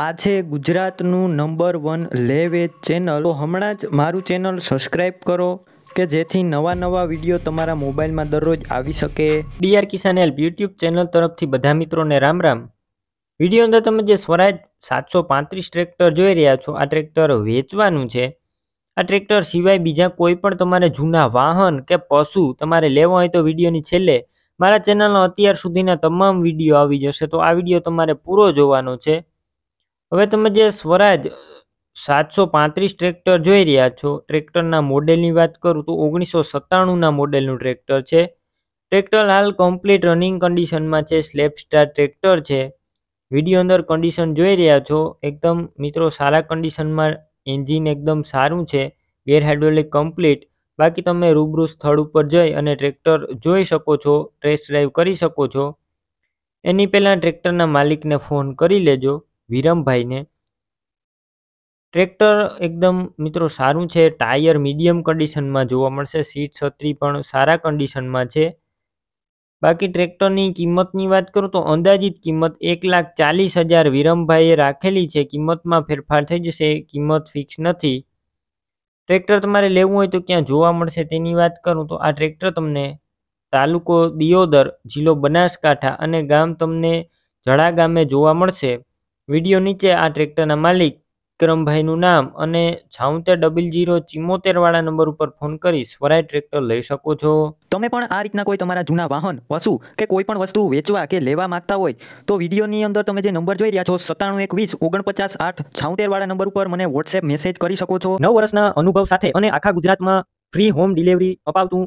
આ છે ગુજરાતનું નંબર વન લેવેજ ચેનલ તો હમણાં જ મારું ચેનલ સબસ્ક્રાઈબ કરો કે જેથી નવા નવા વિડીયો તમારા મોબાઈલમાં દરરોજ આવી શકે DR Kisan help YouTube channel તરફથી બધા મિત્રોને રામ રામ વિડીયો અંદર તમે જે સ્વરાજ સાતસો પાંત્રીસ ટ્રેક્ટર જોઈ રહ્યા છો આ ટ્રેક્ટર વેચવાનું છે આ ટ્રેક્ટર સિવાય બીજા કોઈ પણ તમારે જૂના વાહન કે પશુ તમારે લેવા હોય તો વિડીયોની છેલ્લે મારા ચેનલનો અત્યાર સુધીના તમામ વિડીયો આવી જશે તો આ વિડીયો તમારે પૂરો જોવાનો છે હવે તમે જે સ્વરાજ સાતસો પાંત્રીસ ટ્રેક્ટર જોઈ રહ્યા છો ટ્રેક્ટરના મોડેલની વાત કરું તો ઓગણીસો સત્તાણુંના મોડેલનું ટ્રેક્ટર છે ટ્રેક્ટર હાલ કમ્પ્લીટ રનિંગ કન્ડિશનમાં છે સ્લેપ સ્ટાર ટ્રેક્ટર છે વિડીયો અંદર કન્ડિશન જોઈ રહ્યા છો એકદમ મિત્રો સારા કન્ડિશનમાં એન્જિન એકદમ સારું છે ગેર હાઇડ્રોલિક કમ્પ્લીટ બાકી તમે રૂબરૂ સ્થળ ઉપર જઈ અને ટ્રેક્ટર જોઈ શકો છો ટેસ્ટ ડ્રાઈવ કરી શકો છો એની પહેલાં ટ્રેક્ટરના માલિકને ફોન કરી લેજો વિરમભાઈને ટ્રેક્ટર એકદમ મિત્રો સારું છે ટાયર મીડિયમ કન્ડિશનમાં જોવા મળશે સીટ છત્રી પણ સારા કન્ડિશનમાં છે બાકી ટ્રેક્ટરની કિંમતની વાત કરું તો અંદાજિત કિંમત એક લાખ ચાલીસ હજાર વિરમભાઈએ રાખેલી છે કિંમતમાં ફેરફાર થઈ જશે કિંમત ફિક્સ નથી ટ્રેક્ટર તમારે લેવું હોય તો ક્યાં જોવા મળશે તેની વાત કરું તો આ ટ્રેક્ટર તમને તાલુકો દિયોદર જિલ્લો બનાસકાંઠા અને ગામ તમને જળા ગામે જોવા મળશે વિડીયો નીચે આ ટ્રેક્ટરના માલિક વિક્રમભાઈનું નામ અને છાઉતેર ડબલ જીરો ચિમોતેરવાળા નંબર ઉપર ફોન કરી સ્વરાય ટ્રેક્ટર લઈ શકો છો તમે પણ આ રીતના કોઈ તમારા જૂના વાહન વસુ કે કોઈ પણ વસ્તુ વેચવા કે લેવા માંગતા હોય તો વિડીયોની અંદર તમે જે નંબર જોઈ રહ્યા છો સત્તાણું એક વીસ ઓગણપચાસ આઠ વાળા નંબર ઉપર મને વોટ્સએપ મેસેજ કરી શકો છો નવ વર્ષના અનુભવ સાથે અને આખા ગુજરાતમાં ફ્રી હોમ ડિલિવરી અપાવતું